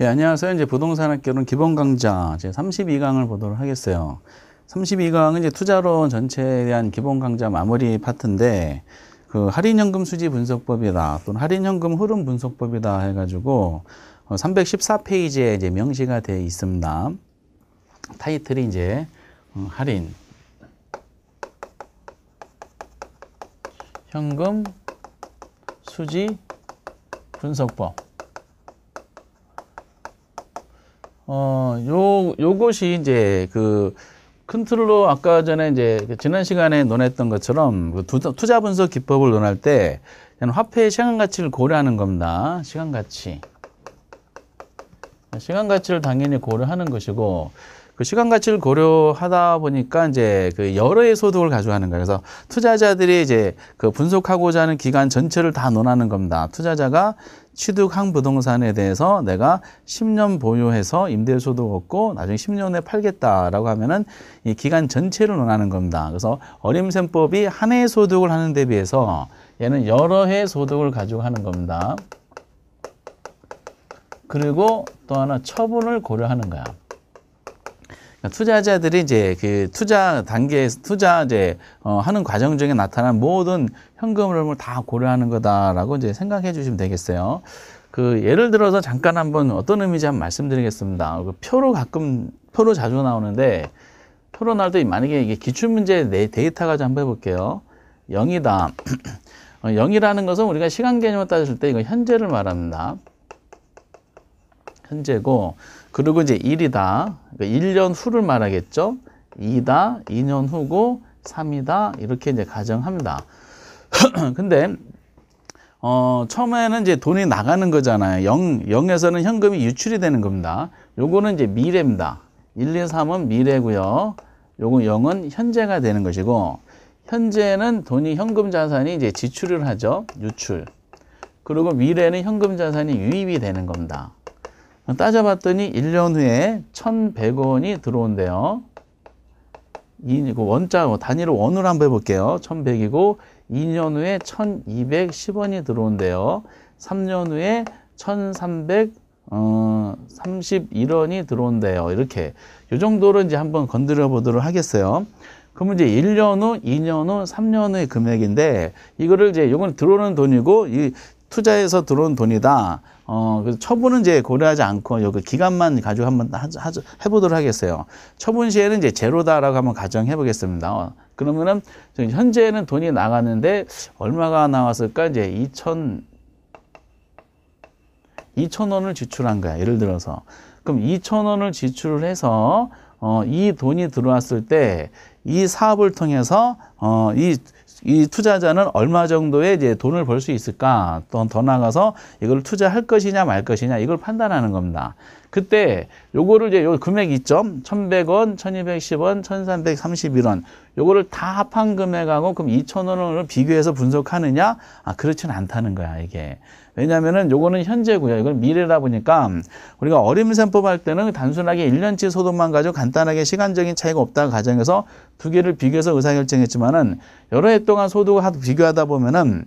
예, 안녕하세요. 이제 부동산학개론 기본 강좌 제 32강을 보도록 하겠어요. 32강은 이제 투자론 전체에 대한 기본 강좌 마무리 파트인데 그할인현금 수지 분석법이다 또는 할인현금 흐름 분석법이다 해가지고 314페이지에 어, 이제 명시가 되어 있습니다. 타이틀이 이제 어, 할인 현금 수지 분석법 어, 요, 요것이 이제 그 컨트롤러 아까 전에 이제 그 지난 시간에 논했던 것처럼 그 투자 분석 기법을 논할 때 화폐의 시간 가치를 고려하는 겁니다. 시간 가치. 시간 가치를 당연히 고려하는 것이고 그 시간 가치를 고려하다 보니까 이제 그 여러 의 소득을 가져가는 거예요. 그래서 투자자들이 이제 그 분석하고자 하는 기간 전체를 다 논하는 겁니다. 투자자가 취득한 부동산에 대해서 내가 10년 보유해서 임대소득 얻고 나중에 10년 에 팔겠다라고 하면은 이 기간 전체를 논하는 겁니다. 그래서 어림셈법이 한 해의 소득을 하는 데 비해서 얘는 여러 해의 소득을 가지고 하는 겁니다. 그리고 또 하나 처분을 고려하는 거야. 그러니까 투자자들이 이제 그 투자 단계에서 투자 이제 어 하는 과정 중에 나타난 모든 현금 흐름을 다 고려하는 거다라고 이제 생각해 주시면 되겠어요. 그 예를 들어서 잠깐 한번 어떤 의미인지 한번 말씀드리겠습니다. 그 표로 가끔 표로 자주 나오는데 표로 날올때 만약에 이게 기출 문제 내 데이터 가지고 한번 해볼게요. 0이다. 0이라는 어, 것은 우리가 시간 개념을 따질 때 이거 현재를 말합니다. 현재고 그리고 이제 1이다. 그러니까 1년 후를 말하겠죠. 2다, 2년 후고 3이다 이렇게 이제 가정합니다. 근데 어, 처음에는 이제 돈이 나가는 거잖아요. 0, 0에서는 현금이 유출이 되는 겁니다. 요거는 이제 미래입니다. 1, 2, 3은 미래고요. 요거 0은 현재가 되는 것이고 현재는 돈이 현금 자산이 이제 지출을 하죠. 유출. 그리고 미래는 현금 자산이 유입이 되는 겁니다. 따져봤더니 1년 후에 1,100원이 들어온대요. 이거 그 원자 고 단위로 원으로 한번 해볼게요. 1,100이고 2년 후에 1,210원이 들어온대요. 3년 후에 1,300 어, 31원이 들어온대요. 이렇게. 이 정도로 이제 한번 건드려 보도록 하겠어요. 그러면 이제 1년 후, 2년 후, 3년 후의 금액인데, 이거를 이제, 요건 들어오는 돈이고, 이 투자해서 들어온 돈이다. 어, 그래서 처분은 이제 고려하지 않고 여기 기간만 가지고 한번 하, 하, 해보도록 하겠어요. 처분 시에는 이제 제로다라고 한번 가정해 보겠습니다. 어, 그러면은 현재는 돈이 나갔는데 얼마가 나왔을까? 이제 2천 2천 원을 지출한 거야. 예를 들어서 그럼 2천 원을 지출을 해서 어, 이 돈이 들어왔을 때 이 사업을 통해서 어, 이이 투자자는 얼마 정도의 이제 돈을 벌 수 있을까? 또더 나가서 이걸 투자할 것이냐 말 것이냐 이걸 판단하는 겁니다. 그때 요거를 이제 요 금액 있죠? 1,100원, 1,210원, 1,331원. 요거를 다 합한 금액하고 그럼 2,000원을 비교해서 분석하느냐? 아, 그렇진 않다는 거야, 이게. 왜냐면은 요거는 현재고요. 이건 미래다 보니까 우리가 어림셈법 할 때는 단순하게 1년치 소득만 가지고 간단하게 시간적인 차이가 없다는 가정에서 두 개를 비교해서 의사결정했지만은 여러 해 동안 소득을 비교하다 보면은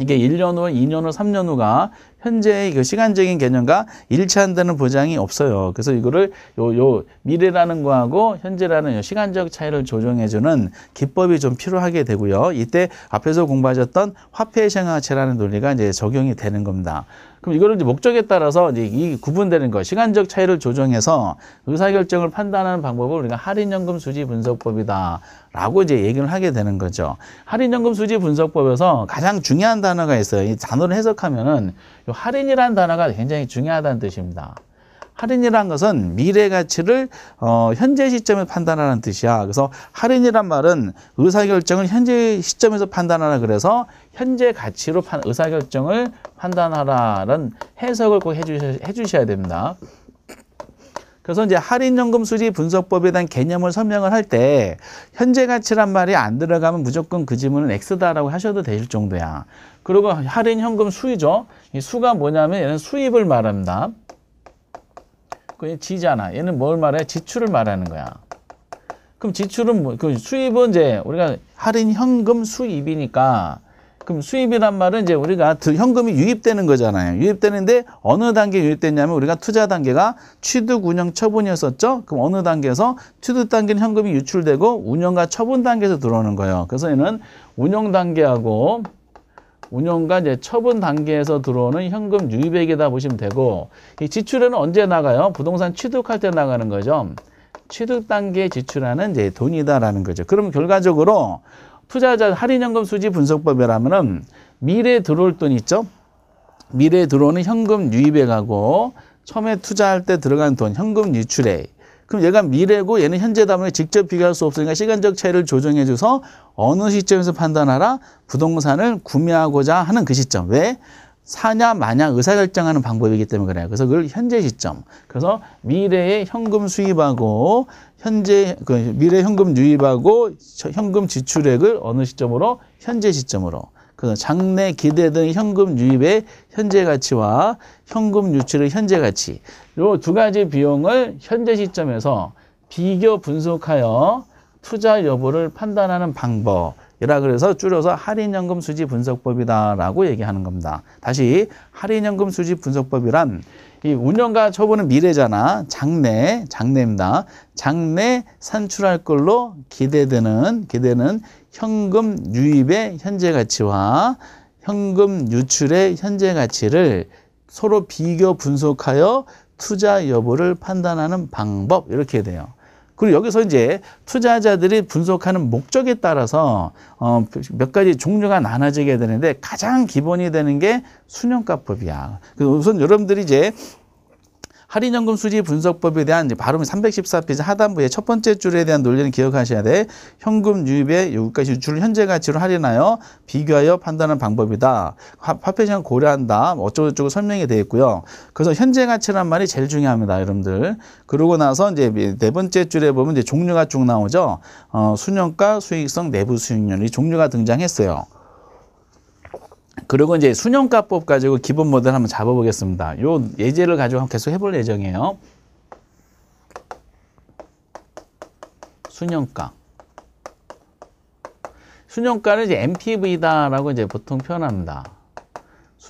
이게 1년 후, 2년 후, 3년 후가 현재의 그 시간적인 개념과 일치한다는 보장이 없어요. 그래서 이거를 요, 요 미래라는 거하고 현재라는 요 시간적 차이를 조정해주는 기법이 좀 필요하게 되고요. 이때 앞에서 공부하셨던 화폐 생각체라는 논리가 이제 적용이 되는 겁니다. 그럼 이거를 이제 목적에 따라서 이제 이 구분되는 거 시간적 차이를 조정해서 의사결정을 판단하는 방법을 우리가 할인연금 수지 분석법이다라고 이제 얘기를 하게 되는 거죠. 할인연금 수지 분석법에서 가장 중요한 단어가 있어요. 이 단어를 해석하면은 할인이라는 단어가 굉장히 중요하다는 뜻입니다. 할인이란 것은 미래 가치를 어, 현재 시점에 판단하는 뜻이야. 그래서 할인이란 말은 의사결정을 현재 시점에서 판단하라 그래서 현재 가치로 판, 의사결정을 판단하라는 해석을 꼭 해주셔, 해주셔야 됩니다. 그래서 이제 할인연금 수지 분석법에 대한 개념을 설명을 할 때 현재 가치란 말이 안 들어가면 무조건 그질문은 X다라고 하셔도 되실 정도야. 그리고 할인현금 수위죠. 이 수가 뭐냐면 얘는 수입을 말합니다. 그게 지잖아. 얘는 뭘 말해? 지출을 말하는 거야. 그럼 지출은 뭐, 그 수입은 이제 우리가 할인 현금 수입이니까 그럼 수입이란 말은 이제 우리가 현금이 유입되는 거잖아요. 유입되는데 어느 단계 유입됐냐면 우리가 투자 단계가 취득, 운영, 처분이었었죠. 그럼 어느 단계에서 취득 단계는 현금이 유출되고 운영과 처분 단계에서 들어오는 거예요. 그래서 얘는 운영 단계하고 운용과 이제 처분 단계에서 들어오는 현금 유입액이다 보시면 되고 이 지출은 언제 나가요? 부동산 취득할 때 나가는 거죠. 취득 단계에 지출하는 이제 돈이다라는 거죠. 그럼 결과적으로 투자자 할인현금 수지 분석법이라면은 미래에 들어올 돈 있죠? 미래에 들어오는 현금 유입액하고 처음에 투자할 때 들어간 돈 현금 유출액 그럼 얘가 미래고 얘는 현재다 보니 직접 비교할 수 없으니까 시간적 차이를 조정해줘서 어느 시점에서 판단하라 부동산을 구매하고자 하는 그 시점. 왜? 사냐 마냐 의사결정하는 방법이기 때문에 그래요. 그래서 그걸 현재 시점. 그래서 미래의 현금 수입하고 현재 그 미래 현금 유입하고 현금 지출액을 어느 시점으로 현재 시점으로. 그 장래 기대 등 현금 유입의 현재 가치와 현금 유출의 현재 가치 요두 가지 비용을 현재 시점에서 비교 분석하여 투자 여부를 판단하는 방법이라 그래서 줄여서 할인연금 수지 분석법이다라고 얘기하는 겁니다. 다시 할인연금 수지 분석법이란 이 운영가 처분은 미래잖아. 장래, 장래입니다. 장래 산출할 걸로 기대되는 기대는 현금 유입의 현재 가치와 현금 유출의 현재 가치를 서로 비교 분석하여 투자 여부를 판단하는 방법 이렇게 돼요. 그리고 여기서 이제 투자자들이 분석하는 목적에 따라서 어, 몇 가지 종류가 나눠지게 되는데 가장 기본이 되는 게 수년가법이야. 그래서 우선 여러분들이 이제 할인연금 수지 분석법에 대한 발음 314페이지 하단부에첫 번째 줄에 대한 논리는 기억하셔야 돼. 현금 유입의 요구까지 유출을 현재 가치로 할인하여 비교하여 판단하는 방법이다. 화폐 시장 고려한다. 뭐 어쩌고저쩌고 설명이 되어 있고요. 그래서 현재 가치란 말이 제일 중요합니다. 여러분들. 그러고 나서 이제 네 번째 줄에 보면 이제 종류가 쭉 나오죠. 어, 수년가, 수익성, 내부 수익률이 종류가 등장했어요. 그리고 이제 순형가법 가지고 기본 모델 한번 잡아보겠습니다. 요 예제를 가지고 계속 해볼 예정이에요. 순형가. 순형가는 이제 MPV다라고 이제 보통 표현합니다.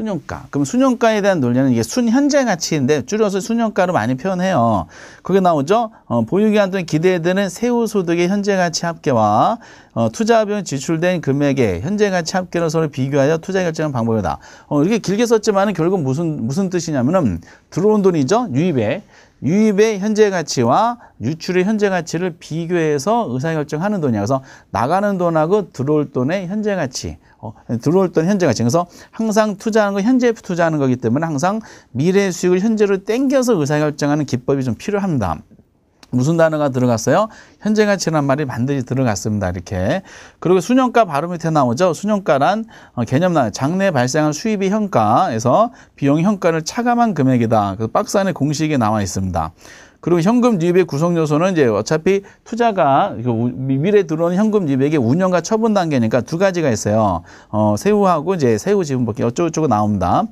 순용가. 그럼 순용가에 대한 논리는 이게 순현재 가치인데 줄여서 순용가로 많이 표현해요. 그게 나오죠. 어, 보유기간 동안 기대되는 세후 소득의 현재 가치 합계와 어, 투자 비용 지출된 금액의 현재 가치 합계로 서로 비교하여 투자 결정하는 방법이다. 어, 이렇게 길게 썼지만은 결국 무슨 무슨 뜻이냐면은 들어온 돈이죠. 유입에 유입의 현재 가치와 유출의 현재 가치를 비교해서 의사결정하는 돈이야. 그래서 나가는 돈하고 들어올 돈의 현재 가치, 어, 들어올 돈 현재 가치. 그래서 항상 투자하는 거 현재 투자하는 거기 때문에 항상 미래 수익을 현재로 땡겨서 의사결정하는 기법이 좀 필요합니다. 무슨 단어가 들어갔어요? 현재 가치란 말이 반드시 들어갔습니다. 이렇게. 그리고 수년가 바로 밑에 나오죠. 수년가란 어, 개념 나요 장래에 발생한 수입의 현가에서 비용 현가를 차감한 금액이다. 그 박스 안에 공식이 나와 있습니다. 그리고 현금 유입의 구성 요소는 이제 어차피 투자가 그 미래 에 들어오는 현금 유입액의 운영과 처분 단계니까 두 가지가 있어요. 어, 세후하고 이제 세후 지분밖에 어쩌고저쩌고 나옵니다.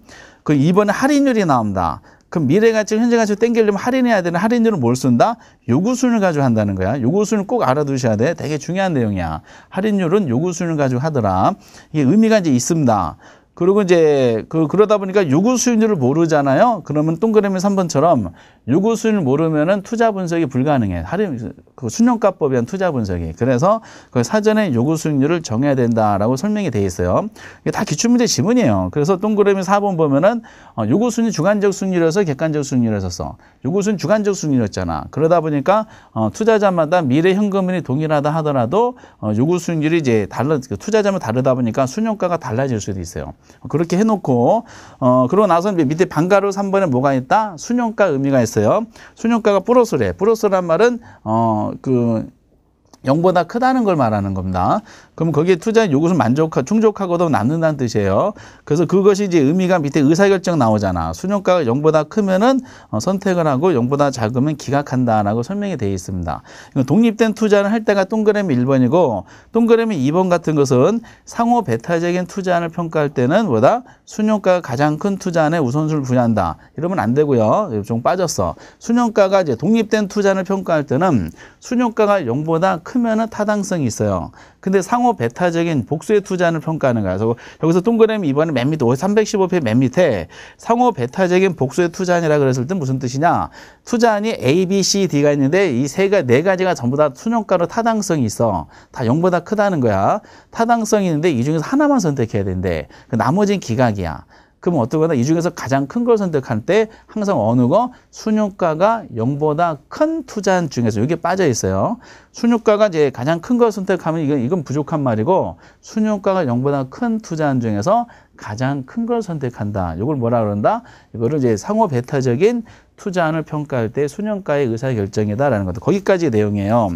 그 이번에 할인율이 나옵니다. 그럼 미래 가치 현재 가치로 땡기려면 할인해야 되는 할인율은 뭘 쓴다? 요구순을 가지고 한다는 거야. 요구순을 꼭 알아두셔야 돼. 되게 중요한 내용이야. 할인율은 요구순을 가지고 하더라. 이게 의미가 이제 있습니다. 그리고 이제 그 그러다 보니까 요구 수익률을 모르잖아요. 그러면 동그라미 3번처럼 요구 수익률 모르면은 투자 분석이 불가능해. 하림 그 순영가법에 한 투자 분석이. 그래서 그 사전에 요구 수익률을 정해야 된다라고 설명이 돼 있어요. 이게 다 기출 문제 지문이에요. 그래서 동그라미 4번 보면은 어, 요구 수익률 주관적 수익률에서 객관적 수익률에서 써. 요구 수익 주관적 수익률이었잖아. 그러다 보니까 어, 투자자마다 미래 현금흐이 동일하다 하더라도 어, 요구 수익률이 이제 달라 그 투자자마다 다르다 보니까 순영가가 달라질 수도 있어요. 그렇게 해놓고 어 그러고 나서 밑에 반가로 3번에 뭐가 있다? 순용가 의미가 있어요. 순용가가 플러스래. 플러스란 말은 어그 영보다 크다는 걸 말하는 겁니다. 그럼 거기에 투자 요구는 만족하, 충족하고도 남는다는 뜻이에요. 그래서 그것이 이제 의미가 밑에 의사결정 나오잖아. 수용가가 0보다 크면은 어, 선택을 하고 0보다 작으면 기각한다라고 설명이 되어 있습니다. 독립된 투자를 할 때가 동그라미 1번이고 동그라미 2번 같은 것은 상호 배타적인 투자안을 평가할 때는 뭐다? 수용가가 가장 큰 투자안에 우선순위를 부여한다. 이러면 안 되고요. 좀 빠졌어. 수용가가 이제 독립된 투자를 평가할 때는 수용가가 0보다 크면 타당성이 있어요. 근데 상호 배타적인 복수의 투자는 평가하는 거예요. 여기서 동그라미 이번에 맨 밑에 315페이지 맨 밑에 상호 배타적인 복수의 투자안이라 그랬을 때 무슨 뜻이냐? 투자안이 A, B, C, D가 있는데 이 세 가, 네 가지가 전부 다 순용가로 타당성이 있어. 다 0보다 크다는 거야. 타당성이 있는데 이 중에서 하나만 선택해야 되는데 그 나머지는 기각이야. 그럼 어떻거나 이 중에서 가장 큰 걸 선택할 때 항상 어느 거 순유가가 0보다 큰 투자한 중에서 여기에 빠져 있어요. 순유가가 이제 가장 큰 걸 선택하면 이건 이건 부족한 말이고 순유가가 0보다 큰 투자한 중에서 가장 큰 걸 선택한다. 이걸 뭐라 그런다? 이거를 이제 상호 배타적인 투자안을 평가할 때 수년가의 의사결정이다라는 것도 거기까지 내용이에요.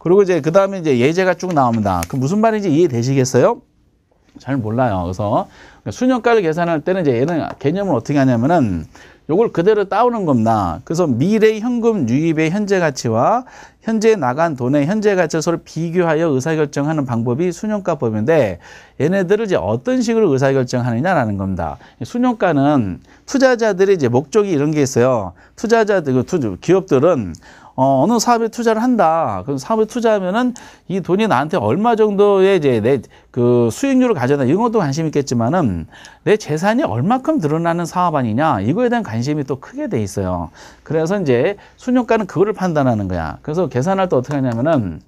그리고 이제 그 다음에 이제 예제가 쭉 나옵니다. 그 무슨 말인지 이해되시겠어요? 잘 몰라요. 그래서 수년가를 계산할 때는 이제 얘는 개념을 어떻게 하냐면은 요걸 그대로 따오는 겁니다. 그래서 미래 현금 유입의 현재 가치와 현재 나간 돈의 현재 가치를 서로 비교하여 의사결정하는 방법이 수년가법인데 얘네들을 이제 어떤 식으로 의사결정하느냐라는 겁니다. 수년가는 투자자들이 이제 목적이 이런 게 있어요. 투자자들, 그 기업들은 어, 어느 사업에 투자를 한다. 그럼 사업에 투자하면은 이 돈이 나한테 얼마 정도의 이제 내 그 수익률을 가져다 이런 것도 관심 있겠지만은 내 재산이 얼마큼 늘어나는 사업 아니냐 이거에 대한 관심이 또 크게 돼 있어요. 그래서 이제 순효가는 그거를 판단하는 거야. 그래서 계산할 때 어떻게 하냐면은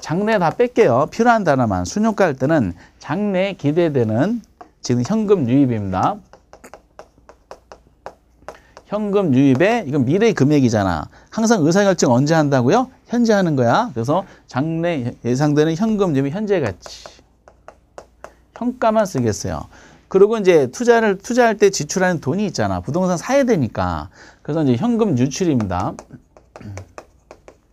장래 다 뺄게요. 필요한 단어만 순효가 할 때는 장래 기대되는 지금 현금 유입입니다. 현금 유입에 이건 미래 의 금액이잖아. 항상 의사결정 언제 한다고요? 현재 하는 거야. 그래서 장래 예상되는 현금 대비 현재 가치. 평가만 쓰겠어요. 그리고 이제 투자를 투자할 때 지출하는 돈이 있잖아. 부동산 사야 되니까. 그래서 이제 현금 유출입니다.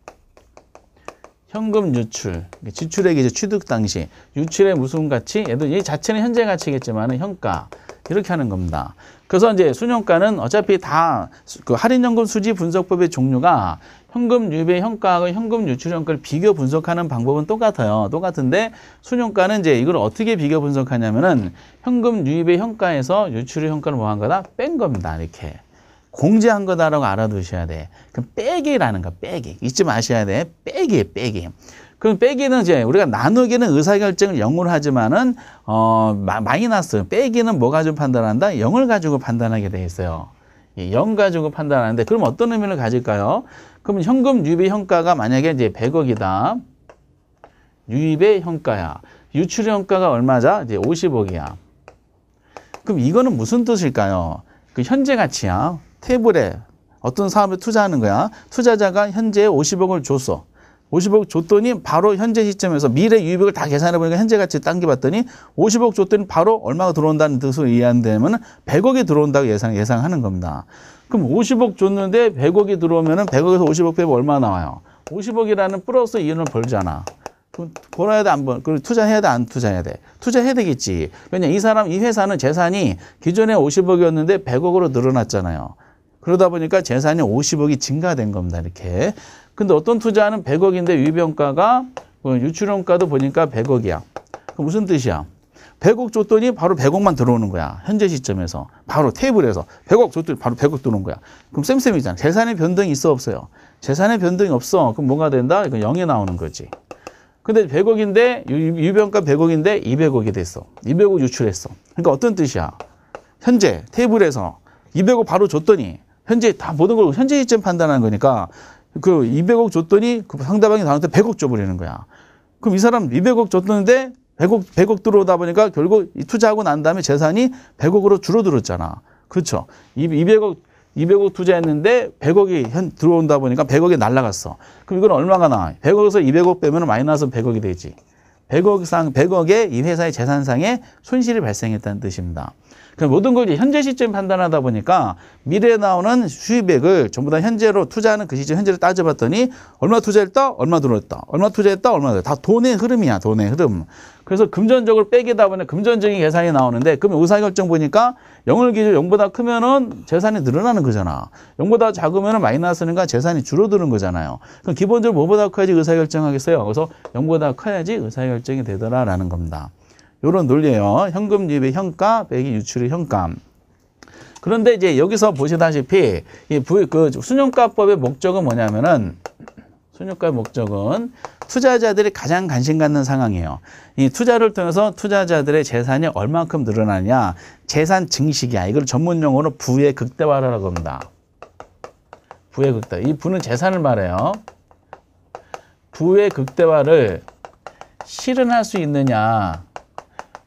현금 유출, 지출액이 이제 취득 당시, 유출의 무슨 가치? 얘도 얘 자체는 현재 가치겠지만 은 현가. 이렇게 하는 겁니다. 그래서 이제 순용가는 어차피 다 그 할인연금 수지 분석법의 종류가 현금 유배 현가하 현금 유출 현가를 비교 분석하는 방법은 똑같아요. 똑같은데 순용가는 이제 이걸 어떻게 비교 분석하냐면은 현금 유입의 현가에서 유출의 현가를 뭐 한 거다? 뺀 겁니다. 이렇게. 공제한 거다라고 알아두셔야 돼. 그럼 빼기라는 거, 빼기. 잊지 마셔야 돼. 빼기, 빼기. 그럼 빼기는 이제 우리가 나누기는 의사결정을 영으로 하지만은 어 마이너스 빼기는 뭐 가지고 판단한다? 영을 가지고 판단하게 돼 있어요. 예, 영 가지고 판단하는데 그럼 어떤 의미를 가질까요? 그럼 현금 유입의 현가가 만약에 이제 100억이다. 유입의 현가야. 유출의 현가가 얼마자? 이제 50억이야. 그럼 이거는 무슨 뜻일까요? 그 현재 가치야. 테이블에 어떤 사업에 투자하는 거야. 투자자가 현재 50억을 줬어. 50억 줬더니 바로 현재 시점에서 미래 유입액을 다 계산해 보니까 현재 가치 당겨 봤더니 50억 줬더니 바로 얼마가 들어온다는 뜻으로 이해한다면 100억이 들어온다고 예상, 예상하는 겁니다. 그럼 50억 줬는데 100억이 들어오면 100억에서 50억 빼면 얼마 나와요? 50억이라는 플러스 이윤을 벌잖아. 그럼 벌어야 돼, 안 벌? 그리 투자해야 돼, 안 투자해야 돼? 투자해야 되겠지. 왜냐, 이 사람, 이 회사는 재산이 기존에 50억이었는데 100억으로 늘어났잖아요. 그러다 보니까 재산이 50억이 증가된 겁니다, 이렇게. 근데 어떤 투자는 100억인데 위병가가 그 유출원가도 보니까 100억이야. 그럼 무슨 뜻이야? 100억 줬더니 바로 100억만 들어오는 거야. 현재 시점에서. 바로 테이블에서. 100억 줬더니 바로 100억 들어오는 거야. 그럼 쌤쌤이잖아. 재산의 변동이 있어 없어요? 재산의 변동이 없어. 그럼 뭐가 된다? 이건 0에 나오는 거지. 근데 100억인데 유변가 100억인데 200억이 됐어. 200억 유출했어. 그러니까 어떤 뜻이야? 현재 테이블에서 200억 바로 줬더니 현재 다 모든 걸 현재 시점 판단한 거니까 그 200억 줬더니 그 상대방이 나한테 100억 줘버리는 거야. 그럼 이 사람 200억 줬는데 100억, 100억 들어오다 보니까 결국 투자하고 난 다음에 재산이 100억으로 줄어들었잖아. 그렇죠. 200억, 200억 투자했는데 100억이 현, 들어온다 보니까 100억이 날라갔어. 그럼 이건 얼마가 나와? 100억에서 200억 빼면 마이너스 100억이 되지. 100억 상, 1 0 0억에이 회사의 재산상에 손실이 발생했다는 뜻입니다. 그 모든 걸 현재 시점 판단하다 보니까 미래에 나오는 수입액을 전부 다 현재로 투자하는 그 시점 현재를 따져봤더니 얼마 투자했다, 얼마 들어왔다, 얼마 투자했다, 얼마 들어다다 돈의 흐름이야, 돈의 흐름. 그래서 금전적으로 빼기다 보니 금전적인 계산이 나오는데 그러면 의사결정 보니까 영을 기준 0보다 크면은 재산이 늘어나는 거잖아. 0보다 작으면은 마이너스니까 재산이 줄어드는 거잖아요. 그럼 기본적으로 뭐보다 커야지 의사결정하겠어요? 그래서 0보다 커야지 의사결정이 되더라라는 겁니다. 요런 논리예요. 현금 유입의 현가 빼기 유출의 현감. 그런데 이제 여기서 보시다시피 이그 순용가법의 목적은 뭐냐면은 순유가의 목적은 투자자들이 가장 관심 갖는 상황이에요. 이 투자를 통해서 투자자들의 재산이 얼만큼 늘어나냐. 재산 증식이야. 이걸 전문 용어로 부의 극대화라고 합니다. 부의 극대이 부는 재산을 말해요. 부의 극대화를 실현할 수 있느냐.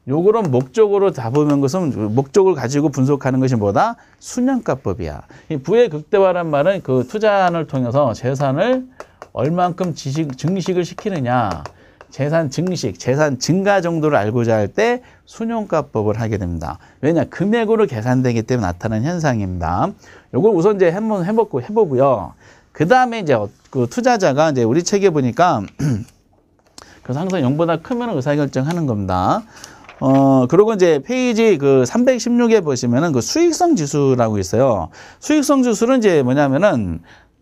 요거는 목적으로 다 보는 것은 목적을 가지고 분석하는 것이 뭐다? 순년가법이야. 이 부의 극대화란 말은 그 투자를 통해서 재산을 얼만큼 지식, 증식을 시키느냐. 재산 증식, 재산 증가 정도를 알고자 할 때 순용가법을 하게 됩니다. 왜냐, 금액으로 계산되기 때문에 나타나는 현상입니다. 요걸 우선 이제 한번 해보고, 해보고요. 그 다음에 이제 어, 그 투자자가 이제 우리 책에 보니까 그래서 항상 0보다 크면 의사결정하는 겁니다. 어, 그리고 이제 페이지 그 316에 보시면은 그 수익성 지수라고 있어요. 수익성 지수는 이제 뭐냐면은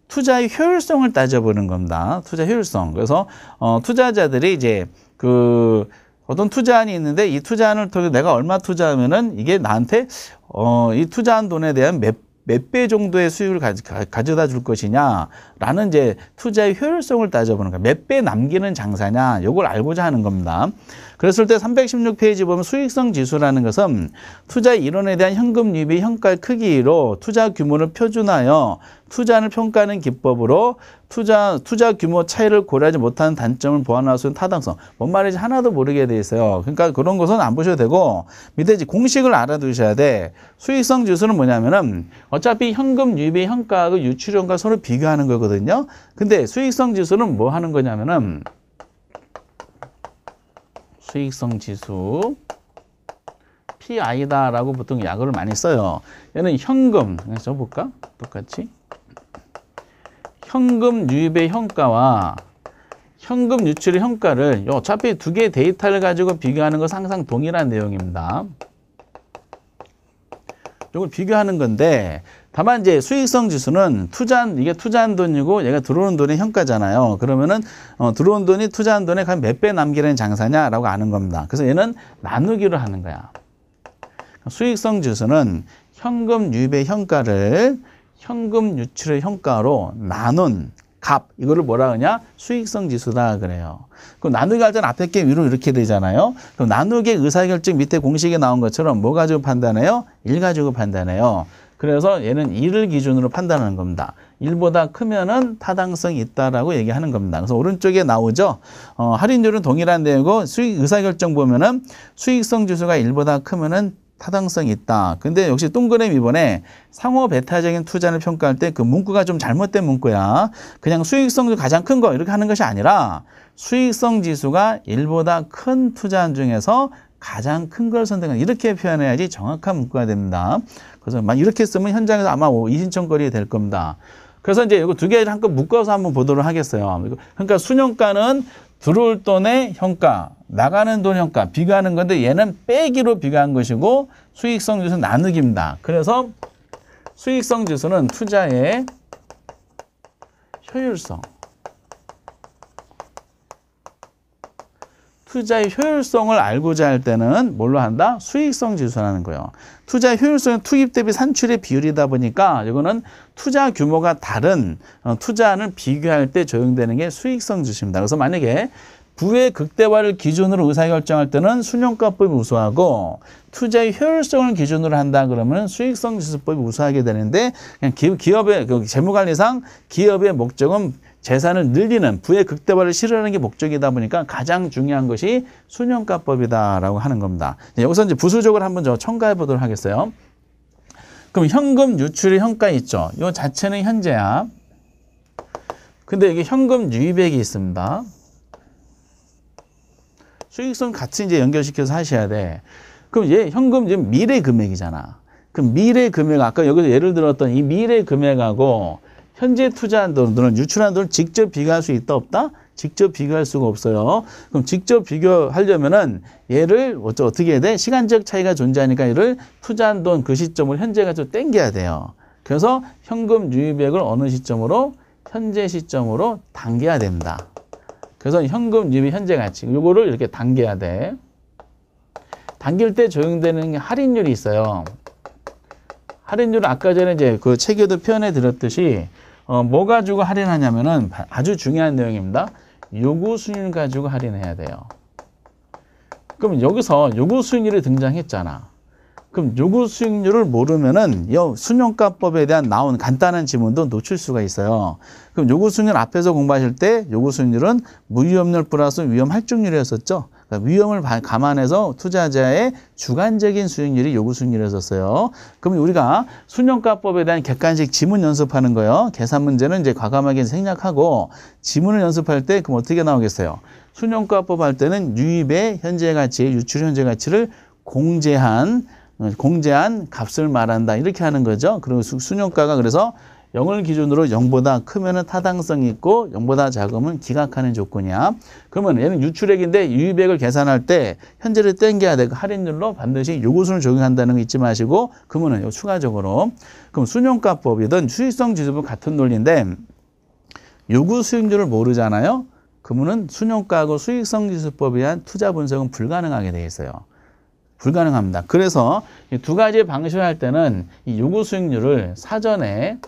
투자의 효율성을 따져보는 겁니다. 투자 효율성. 그래서 어, 투자자들이 이제 그 어떤 투자안이 있는데 이 투자안을 통해 내가 얼마 투자하면은 이게 나한테 어, 이 투자한 돈에 대한 몇 몇 배 정도의 수익을 가져, 다줄 것이냐라는 이제 투자의 효율성을 따져보는 거예요. 몇 배 남기는 장사냐, 요걸 알고자 하는 겁니다. 그랬을 때 316페이지 보면 수익성 지수라는 것은 투자 이론에 대한 현금 유입의 현가 크기로 투자 규모를 표준하여 투자를 평가하는 기법으로 투자 투자 규모 차이를 고려하지 못하는 단점을 보완할 수 있는 타당성. 뭔 말인지 하나도 모르게 돼 있어요. 그러니까 그런 것은 안 보셔도 되고 밑에 이제 공식을 알아두셔야 돼. 수익성 지수는 뭐냐면은 어차피 현금 유입의 현가하고 유출형과 서로 비교하는 거거든요. 근데 수익성 지수는 뭐 하는 거냐면은 수익성 지수 PI다라고 보통 약을 많이 써요. 얘는 현금, 써볼까? 똑같이. 현금 유입의 현가와 현금 유출의 현가를 어차피 두 개의 데이터를 가지고 비교하는 것은 항상 동일한 내용입니다. 이걸 비교하는 건데 다만 이제 수익성 지수는 투자한 이게 투자한 돈이고 얘가 들어오는 돈의 현가잖아요. 그러면은 어, 들어온 돈이 투자한 돈에 몇배 남기는 장사냐라고 아는 겁니다. 그래서 얘는 나누기를 하는 거야. 수익성 지수는 현금 유배 현가를 현금 유출의 현가로 나눈 값 이거를 뭐라 하냐 수익성 지수다 그래요. 그럼 나누기 할 때는 앞에 게 위로 이렇게 되잖아요. 그럼 나누기 의사결정 밑에 공식에 나온 것처럼 뭐 가지고 판단해요? 일 가지고 판단해요. 그래서 얘는 2를 기준으로 판단하는 겁니다. 1보다 크면은 타당성이 있다라고 얘기하는 겁니다. 그래서 오른쪽에 나오죠. 어, 할인율은 동일한 데용이고 수익 의사결정 보면은 수익성 지수가 1보다 크면은 타당성이 있다. 근데 역시 동그라미 이번에 상호 배타적인 투자를 평가할 때 그 문구가 좀 잘못된 문구야. 그냥 수익성도 가장 큰 거 이렇게 하는 것이 아니라 수익성 지수가 1보다 큰 투자한 중에서 가장 큰 걸 선택한 이렇게 표현해야지 정확한 문구가 됩니다. 그래서 만 이렇게 쓰면 현장에서 아마 뭐 이신청 거리 될 겁니다. 그래서 이제 이거 두 개를 한번 묶어서 한번 보도록 하겠어요. 그러니까 순형가는 들어올 돈의 형가, 나가는 돈 형가 비교하는 건데 얘는 빼기로 비교한 것이고 수익성 지수는 나누기입니다. 그래서 수익성 지수는 투자의 효율성 투자의 효율성을 알고자 할 때는 뭘로 한다? 수익성 지수라는 거예요. 투자 의 효율성은 투입 대비 산출의 비율이다 보니까 이거는 투자 규모가 다른 어, 투자안을 비교할 때 적용되는 게 수익성 지수입니다. 그래서 만약에 부의 극대화를 기준으로 의사결정할 때는 순용가법이 우수하고 투자의 효율성을 기준으로 한다 그러면 수익성 지수법이 우수하게 되는데 그냥 기업의 그 재무관리상 기업의 목적은 재산을 늘리는 부의 극대화를 실현하는 게 목적이다 보니까 가장 중요한 것이 순형가법이다라고 하는 겁니다. 네, 여기서 이제 부수적을 한번 저 첨가해 보도록 하겠어요. 그럼 현금 유출의 현가 있죠. 이 자체는 현재야. 근데 이게 현금 유입액이 있습니다. 수익성 같이 이제 연결시켜서 하셔야 돼. 그럼 얘 현금 지금 미래 금액이잖아. 그럼 미래 금액 아까 여기서 예를 들었던 이 미래 금액하고 현재 투자한 돈은 유출한 돈을 직접 비교할 수 있다 없다? 직접 비교할 수가 없어요. 그럼 직접 비교하려면은 얘를 어떻게 해야 돼? 시간적 차이가 존재하니까 얘를 투자한 돈 그 시점을 현재 가좀 땡겨야 돼요. 그래서 현금 유입액을 어느 시점으로? 현재 시점으로 당겨야 된다. 그래서 현금 유입 현재 가치 요거를 이렇게 당겨야 돼. 당길 때 적용되는 할인율이 있어요. 할인율은 아까 전에 이제 그책에도 표현해 드렸듯이 어, 뭐 가지고 할인하냐면은 아주 중요한 내용입니다. 요구 순위를 가지고 할인해야 돼요. 그럼 여기서 요구 순위를 등장했잖아. 그럼 요구 수익률을 모르면은 요 순용가법에 대한 나온 간단한 지문도 놓칠 수가 있어요. 그럼 요구 수익률 앞에서 공부하실 때 요구 수익률은 무위험률 플러스 위험 할증률이었었죠. 그러니까 위험을 감안해서 투자자의 주관적인 수익률이 요구 수익률이었어요. 그럼 우리가 순영가법에 대한 객관식 지문 연습하는 거요. 계산 문제는 이제 과감하게 생략하고 지문을 연습할 때 그럼 어떻게 나오겠어요? 순영가법 할 때는 유입의 현재 가치, 유출 현재 가치를 공제한 어, 공제한 값을 말한다 이렇게 하는 거죠. 그리고 순영가가 그래서 영을 기준으로 영보다 크면은 타당성 이 있고 영보다 작으면 기각하는 조건이야. 그러면 얘는 유출액인데 유입액을 계산할 때 현재를 땡겨야 되고 그 할인율로 반드시 요구수를 적용한다는 거 잊지 마시고 그러면은 요 추가적으로 그럼 순용가법이든 수익성 지수법 같은 논리인데 요구 수익률을 모르잖아요. 그러면은 순용가하고 수익성 지수법에 의한 투자 분석은 불가능하게 되어 있어요. 불가능합니다. 그래서 이 두 가지 방식을 할 때는 이 요구 수익률을 사전에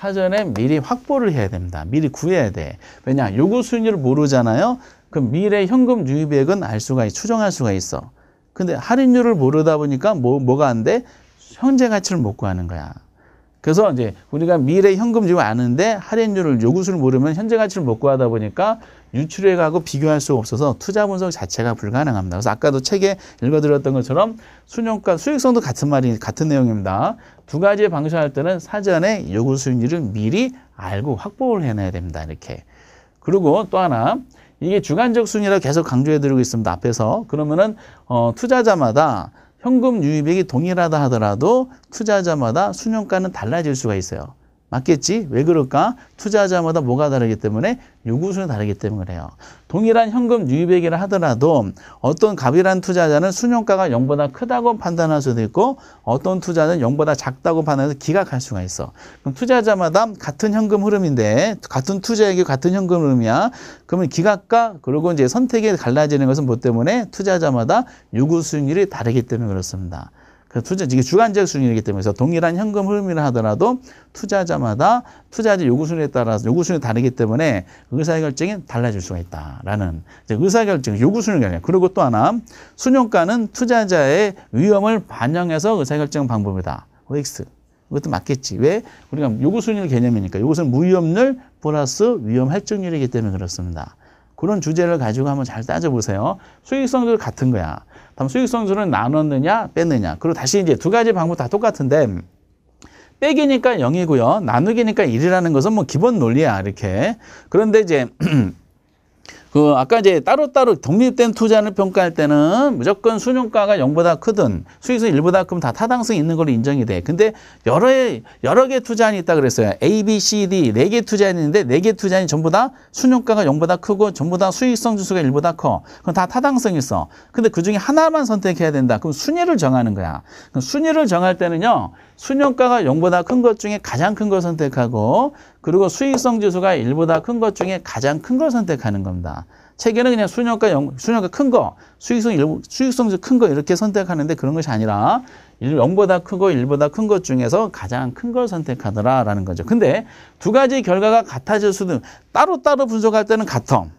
사전에 미리 확보를 해야 됩니다. 미리 구해야 돼. 왜냐? 요구 수익률을 모르잖아요. 그럼 미래 현금 유입액은 알 수가 추정할 수가 있어. 근데 할인율을 모르다 보니까 뭐 뭐가 안 돼? 현재 가치를 못 구하는 거야. 그래서 이제 우리가 미래 현금 지금 아는데 할인율을 요구수를 모르면 현재 가치를 못 구하다 보니까 유출액하고 비교할 수가 없어서 투자 분석 자체가 불가능합니다. 그래서 아까도 책에 읽어드렸던 것처럼 순용가 수익성도 같은 말이 같은 내용입니다. 두가지 방식할 때는 사전에 요구 수익률을 미리 알고 확보를 해놔야 됩니다. 이렇게 그리고 또 하나 이게 주관적 순위라 계속 강조해드리고 있습니다. 앞에서 그러면은 어, 투자자마다 현금 유입액이 동일하다 하더라도 투자자마다 수년가는 달라질 수가 있어요. 맞겠지? 왜 그럴까? 투자자마다 뭐가 다르기 때문에 요구수는 다르기 때문에 그래요. 동일한 현금 유입액이라 하더라도 어떤 갑이라는 투자자는 순용가가 0보다 크다고 판단할 수도 있고 어떤 투자는 0보다 작다고 판단해서 기각할 수가 있어. 그럼 투자자마다 같은 현금 흐름인데 같은 투자액이 같은 현금 흐름이야. 그러면 기각과 그리고 이제 선택이 갈라지는 것은 뭐 때문에 투자자마다 요구 수익률이 다르기 때문에 그렇습니다. 그 투자 이게 주간적 수익이기 때문에 동일한 현금 흐름이라 하더라도 투자자마다 투자자 요구 순위에 따라서 요구 순위 가 다르기 때문에 의사 결정이 달라질 수가 있다라는 의사 결정 요구 순위가 아니라 그리고 또 하나 순용가는 투자자의 위험을 반영해서 의사 결정 방법이다. OX 그것도 맞겠지. 왜? 우리가 요구순위를 개념이니까. 요것은 무위험률 플러스 위험 할증률이기 때문에 그렇습니다. 그런 주제를 가지고 한번 잘 따져보세요. 수익성률 같은 거야. 다음 수익성률은 나눴느냐 뺐느냐. 그리고 다시 이제 두 가지 방법 다 똑같은데 빼기니까 0이고요. 나누기니까 1이라는 것은 뭐 기본 논리야 이렇게. 그런데 이제 그 아까 이제 따로따로 독립된 투자를 평가할 때는 무조건 순용가가 0보다 크든 수익성 1보다 크면 다 타당성 이 있는 걸로 인정이 돼. 근데 여러 여러 개 투자안이 있다 그랬어요. A, B, C, D 네 개 투자안이 있는데 네 개 투자안이 전부 다 순용가가 0보다 크고 전부 다 수익성 지수가 1보다 커. 그럼 다 타당성 이 있어. 근데 그중에 하나만 선택해야 된다. 그럼 순위를 정하는 거야. 그럼 순위를 정할 때는요. 순용가가 0보다 큰 것 중에 가장 큰 걸 선택하고 그리고 수익성 지수가 1보다 큰 것 중에 가장 큰 걸 선택하는 겁니다. 체계는 그냥 순효가 영, 순효가 큰 거, 수익성 일, 수익성 큰거 이렇게 선택하는데 그런 것이 아니라 0보다 크고 1보다 큰 것 중에서 가장 큰 걸 선택하더라라는 거죠. 근데 두 가지 결과가 같아질 수는 따로따로 분석할 때는 같음.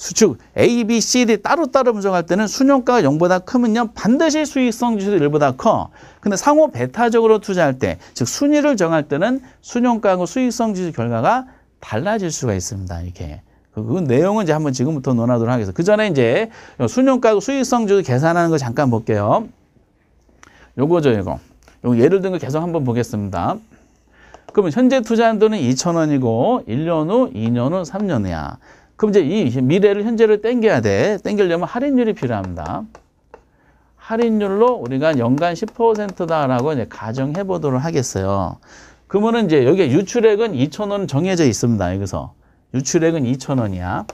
수축 A, B, C, D 따로따로 분석할 때는 순효가가 0보다 크면요 반드시 수익성 지수 도 1보다 커. 근데 상호 베타적으로 투자할 때, 즉 순위를 정할 때는 순효가하고 수익성 지수 결과가 달라질 수가 있습니다. 이렇게. 그, 그 내용은 이제 한번 지금부터 논하도록 하겠습니다. 그 전에 이제 순효가하고 수익성 지수 계산하는 거 잠깐 볼게요. 요거죠, 이거 요거 예를 든 거 계속 한번 보겠습니다. 그러면 현재 투자한 돈은 2천원이고 1년 후, 2년 후, 3년 후야. 그럼 이제 이 미래를 현재를 땡겨야 돼. 땡기려면 할인율이 필요합니다. 할인율로 우리가 연간 10%다라고 이제 가정해 보도록 하겠어요. 그러면은 이제 여기에 유출액은 2,000원 정해져 있습니다. 여기서. 유출액은 2,000원이야.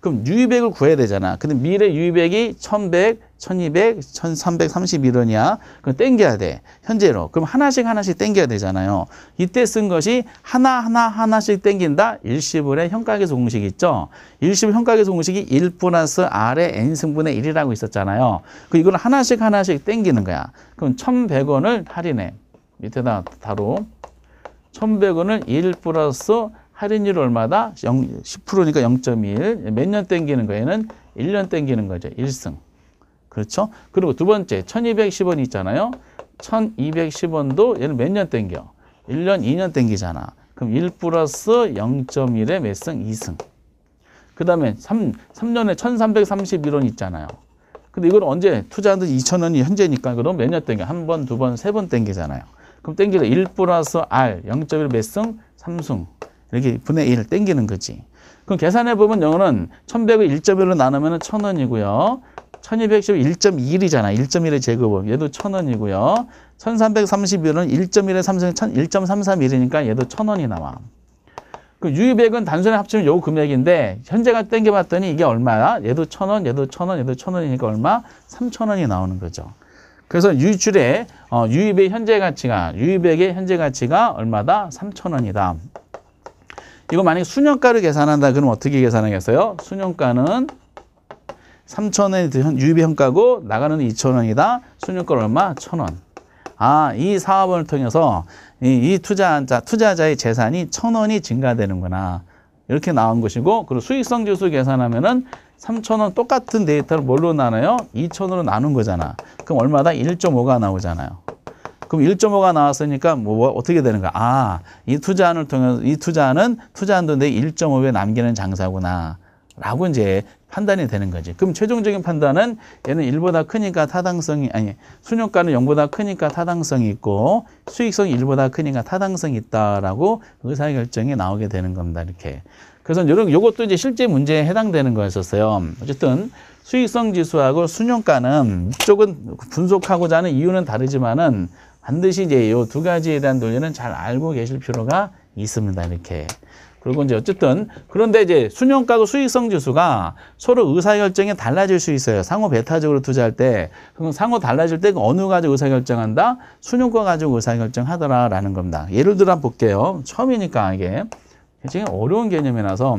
그럼 유입액을 구해야 되잖아. 근데 미래 유입액이 1,100, 천이백, 천삼백삼십일 원이야 그럼 땡겨야 돼. 현재로. 그럼 하나씩 하나씩 땡겨야 되잖아요. 이때 쓴 것이 하나하나 하나씩 땡긴다. 일시불의 현가계수 공식 있죠. 일시불 현가계수 공식이 일 플러스 R의 N승분의 일이라고 있었잖아요. 그 이걸 하나씩 하나씩 땡기는 거야. 그럼 천백 원을 할인해. 밑에다 바로 천백 원을1 플러스 할인율 얼마다? 0, 10%니까 0.1. 몇 년 땡기는 거에는 1년 땡기는 거죠. 1승. 그렇죠? 그리고 두 번째 1210원이 있잖아요. 1210원도 얘는 몇 년 땡겨? 1년, 2년 땡기잖아. 그럼 1 플러스 0 1의몇 승? 2승. 그 다음에 3, 3년에 1331원 있잖아요. 근데 이걸 언제 투자한 지 2,000원이 현재니까 그럼 몇 년 땡겨? 한 번, 두 번, 세 번 땡기잖아요. 그럼 땡기다 1 플러스 R 0.1몇 승? 3승. 이렇게 분의 1 땡기는 거지. 그럼 계산해 보면 영어는 1100을 1.1로 나누면 1000원이고요. 1211.21이잖아. 1.1의 제곱은. 얘도 1000원이고요. 1331은 1.1의 3승 1.331이니까 얘도 1000원이 나와. 그 유입액은 단순히 합치면 요 금액인데 현재가 땡겨봤더니 이게 얼마야? 얘도 1000원, 얘도 1000원, 얘도 1000원이니까 얼마? 3000원이 나오는 거죠. 그래서 유출의 어, 유입의 현재 가치가 유입액의 현재 가치가 얼마다? 3 0 0 0원이다 이거 만약에 수년가를 계산한다 그러면 어떻게 계산하겠어요? 수년가는 3천원이 유입의 평가고 나가는 2천원이다. 수유권 얼마? 천원. 아, 이 사업을 통해서 이, 이 투자자, 투자자의 재산이 천원이 증가되는구나. 이렇게 나온 것이고 그리고 수익성 지수 계산하면은 3천원 똑같은 데이터를 뭘로 나눠요? 2천으로 나눈 거잖아. 그럼 얼마다? 1.5가 나오잖아요. 그럼 1.5가 나왔으니까 뭐, 뭐 어떻게 되는가? 아, 이 투자안을 통해서 이 투자는 투자한 돈의 1 5에 남기는 장사구나. 라고 이제 판단이 되는 거지. 그럼 최종적인 판단은 얘는 1보다 크니까 타당성이 아니 순효가는 0보다 크니까 타당성이 있고 수익성이 1보다 크니까 타당성이 있다라고 의사결정이 그 나오게 되는 겁니다. 이렇게. 그래서 이런 요것도 이제 실제 문제에 해당되는 거였었어요. 어쨌든 수익성 지수하고 순효가는 이쪽은 분석하고자 하는 이유는 다르지만은 반드시 이제 요 두 가지에 대한 논리는 잘 알고 계실 필요가 있습니다. 이렇게. 그리고 이제 어쨌든 그런데 이제 순용가구 수익성 지수가 서로 의사결정이 달라질 수 있어요. 상호 배타적으로 투자할 때 그럼 상호 달라질 때 그 어느 가지고 의사결정한다? 순용가 가지고 의사결정하더라라는 겁니다. 예를 들어 한번 볼게요. 처음이니까 이게 굉장히 어려운 개념이라서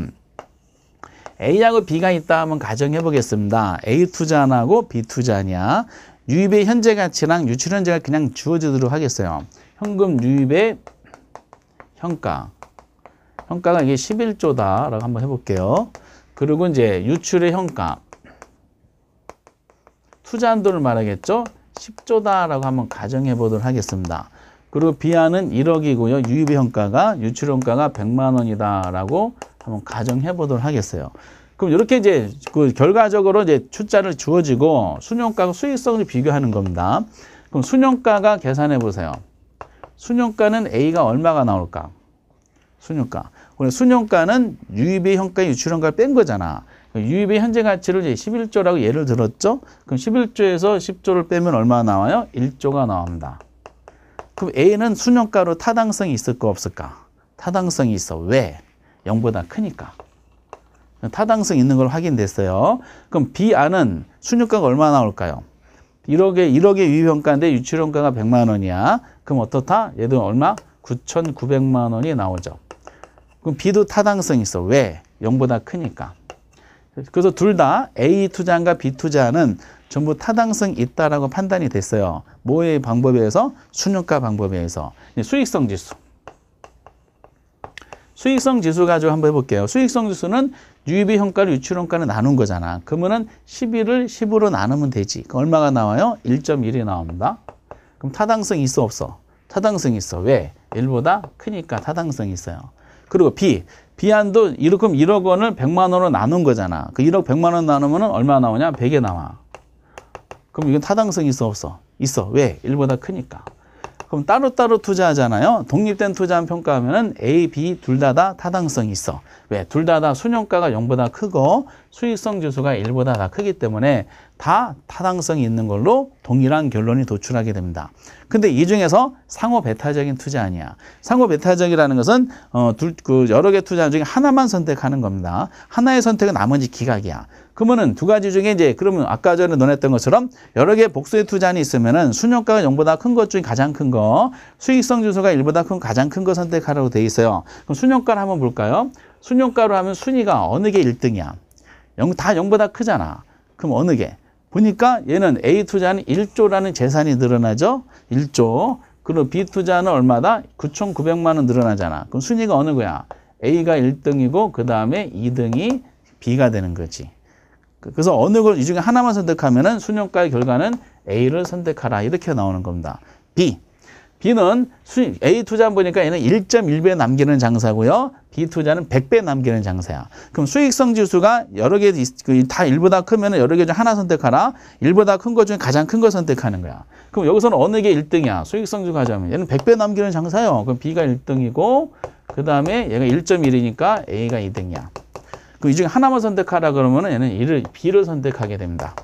A하고 B가 있다 하면 가정해 보겠습니다. A 투자하고 B 투자냐? 유입의 현재 가치랑 유출 현재가 그냥 주어지도록 하겠어요. 현금 유입의 현가. 현가가 이게 11조다라고 한번 해볼게요. 그리고 이제 유출의 현가. 투자 한도를 말하겠죠. 10조다라고 한번 가정해 보도록 하겠습니다. 그리고 비하는 1억이고요. 유입의 현가가 유출 현가가 100만 원이다라고 한번 가정해 보도록 하겠어요. 그럼 이렇게 이제 그 결과적으로 이제 출자를 주어지고 순용가가 수익성을 비교하는 겁니다. 그럼 순용가가 계산해 보세요. 순용가는 A가 얼마가 나올까? 순용가. 순형가는 유입의 현가인 유출형가를 뺀 거잖아. 그러니까 유입의 현재 가치를 이제 11조라고 예를 들었죠. 그럼 11조에서 10조를 빼면 얼마 나와요? 1조가 나옵니다. 그럼 A는 순형가로 타당성이 있을까 없을까? 타당성이 있어. 왜? 0보다 크니까. 타당성 있는 걸 확인됐어요. 그럼 B안은 순유가가 얼마 나올까요? 1억에 1억의 유효평가인데 유출원가가 100만 원이야. 그럼 어떻다? 얘도 얼마? 9,900만 원이 나오죠. 그럼 B도 타당성이 있어. 왜? 0보다 크니까. 그래서 둘 다 A 투자안과 B 투자안은 전부 타당성 있다라고 판단이 됐어요. 뭐의 방법에 의해서? 순유과 방법에 의해서. 수익성 지수. 수익성 지수 가지고 한번 해볼게요. 수익성 지수는 유입의 평과를 유출 평과를 나눈 거잖아. 그러면은 11을 10으로 나누면 되지. 얼마가 나와요? 1.1이 나옵니다. 그럼 타당성 있어 없어? 타당성 있어. 왜? 1보다 크니까 타당성이 있어요. 그리고 B. 비안도 이렇게 1억 원을 100만 원으로 나눈 거잖아. 그 1억 100만 원 나누면 얼마 나오냐? 100에 나와. 그럼 이건 타당성이 있어 없어? 있어. 왜? 1보다 크니까. 그럼 따로따로 투자하잖아요. 독립된 투자한 평가하면 은 A, B 둘 다 다 타당성이 있어. 왜? 둘 다 다 순용가가 0보다 크고 수익성 지수가 1보다 다 크기 때문에 다 타당성이 있는 걸로 동일한 결론이 도출하게 됩니다. 근데 이 중에서 상호 배타적인 투자 아니야. 상호 배타적이라는 것은 어, 둘, 그 여러 개 투자 중에 하나만 선택하는 겁니다. 하나의 선택은 나머지 기각이야. 그러면은 두 가지 중에 이제 그러면 아까 전에 논했던 것처럼 여러 개 복수의 투자안이 있으면은 순효가가 0보다 큰 것 중에 가장 큰 거, 수익성 지수가 1보다 큰 가장 큰 거 선택하라고 돼 있어요. 그럼 순효가를 한번 볼까요? 순효가로 하면 순위가 어느 게 1등이야? 0, 다 0보다 크잖아. 그럼 어느 게? 보니까 얘는 A 투자는 1조라는 재산이 늘어나죠. 1조. 그리고 B 투자는 얼마다? 9,900만 원 늘어나잖아. 그럼 순위가 어느 거야? A가 1등이고 그 다음에 2등이 B가 되는 거지. 그, 그래서 어느 걸 이 중에 하나만 선택하면 은순년가의 결과는 A를 선택하라 이렇게 나오는 겁니다. B. B는 순 A 투자 보니까 얘는 1.1배 남기는 장사고요. B 투자는 100배 남기는 장사야. 그럼 수익성 지수가 여러 개다 그 일보다 크면 여러 개 중 하나 선택하라. 일보다 큰 것 중에 가장 큰 걸 선택하는 거야. 그럼 여기서는 어느 게 1등이야? 수익성 지수 가자면 얘는 100배 남기는 장사요. 그럼 B가 1등이고 그다음에 얘가 1.1이니까 A가 2등이야. 그 이 중에 하나만 선택하라 그러면은 얘는 E를 B를 선택하게 됩니다.